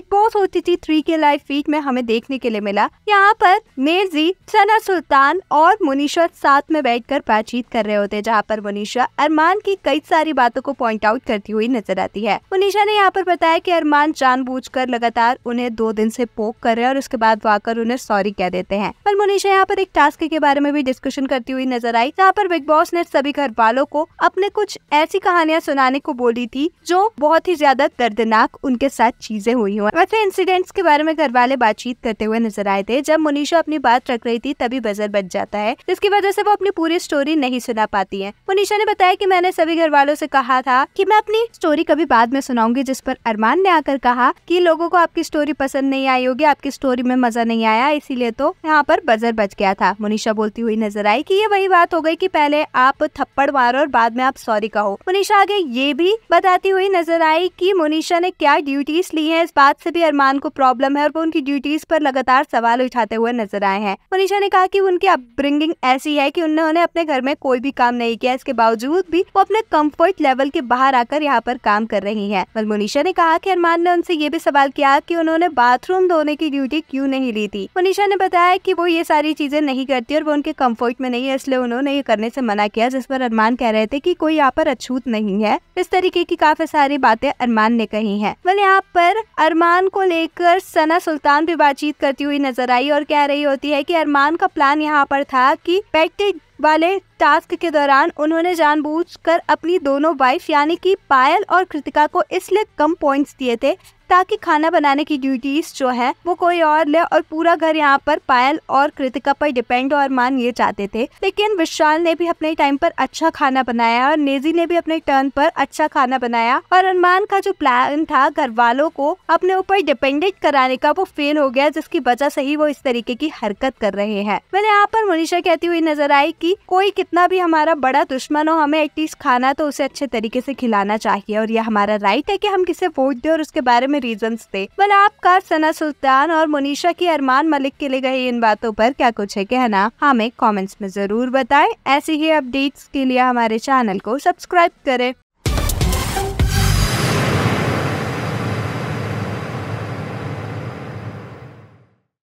ve post होती थी three के लाइव फीट में हमें देखने के लिए मिला यहाँ पर मेजी सना सुल्तान और मुनीषा साथ में कर बातचीत कर रहे होते हैं जहाँ पर मुनीषा अरमान की कई सारी बातों को पॉइंट आउट करती हुई नजर आती है मुनीषा ने यहाँ पर बताया की अरमान कर लगातार उन्हें दो दिन से पोक कर रहे हैं और उसके बाद वाकर उन्हें सॉरी कह देते हैं पर मुनीषा यहाँ पर एक टास्क के बारे में भी डिस्कशन करती हुई नजर आई जहाँ पर बिग बॉस ने सभी घर वालों को अपने कुछ ऐसी कहानियां सुनाने को बोली थी जो बहुत ही ज्यादा दर्दनाक उनके साथ चीजें हुई हो वैसे ऐसे इंसिडेंट्स के बारे में घर वाले बातचीत करते हुए नजर आए थे जब मुनीषा अपनी बात रख रही थी तभी बजर बच जाता है जिसकी वजह से वो अपनी पूरी स्टोरी नहीं सुना पाती है मुनीषा ने बताया की मैंने सभी घर वालों से कहा था की मैं अपनी स्टोरी कभी बाद में सुनाऊंगी जिस पर अरमान ने आकर कहा की लोगो को आपकी स्टोरी पसंद नहीं आई होगी आपकी स्टोरी में मजा नहीं आया इसीलिए तो यहाँ पर बजर बच गया था मुनीषा बोलती हुई नजर आई की ये वही बात हो गई की पहले आप थप्पड़ मारो और बाद में आप सॉरी कहो मुनीषा आगे ये भी बताती हुई नजर आई की मुनीषा ने क्या ड्यूटीज ली है इस बात से भी अरमान को प्रॉब्लम है और वो उनकी ड्यूटीज पर लगातार सवाल उठाते हुए नजर आए हैं मनीषा ने कहा कि उनकी अपब्रिंगिंग ऐसी है कि उन्होंने अपने घर में कोई भी काम नहीं किया इसके बावजूद भी वो अपने कम्फर्ट लेवल के बाहर आकर यहाँ पर काम कर रही है मनीषा ने कहा की अरमान ने उनसे ये भी सवाल किया की कि उन्होंने बाथरूम धोने की ड्यूटी क्यूँ नहीं ली थी मनीषा ने बताया की वो ये सारी चीजें नहीं करती और वो उनके कम्फर्ट में नहीं है इसलिए उन्होंने ये करने ऐसी मना किया जिस पर अरमान कह रहे थे की कोई यहाँ पर अछूत नहीं है इस तरीके की काफी सारी बातें अरमान ने कही है वल यहाँ पर अरमान को लेकर सना सुल्तान भी बातचीत करती हुई नजर आई और कह रही होती है कि अरमान का प्लान यहाँ पर था कि बैठते वाले टास्क के दौरान उन्होंने जानबूझकर अपनी दोनों वाइफ यानी कि पायल और कृतिका को इसलिए कम पॉइंट्स दिए थे ताकि खाना बनाने की ड्यूटीज जो है वो कोई और ले और पूरा घर यहाँ पर पायल और कृतिका पर डिपेंड और मान ये चाहते थे लेकिन विशाल ने भी अपने टाइम पर अच्छा खाना बनाया और नेजी ने भी अपने टर्न पर अच्छा खाना बनाया और अरमान का जो प्लान था घर वालों को अपने ऊपर डिपेंडेंट कराने का वो फेल हो गया जिसकी वजह से ही वो इस तरीके की हरकत कर रहे हैं मैंने यहाँ पर मनीषा कहती हुई नजर आई की कोई कितना भी हमारा बड़ा दुश्मन हो हमें एटलीस्ट खाना तो उसे अच्छे तरीके से खिलाना चाहिए और यह हमारा राइट है की हम किसे वोट दे और उसके बारे में में रीजन थे कार सना सुल्तान और मुनीषा की अरमान मलिक के लिए गई इन बातों पर क्या कुछ है कहना हमें कमेंट्स में जरूर बताएं ऐसी ही अपडेट्स के लिए हमारे चैनल को सब्सक्राइब करें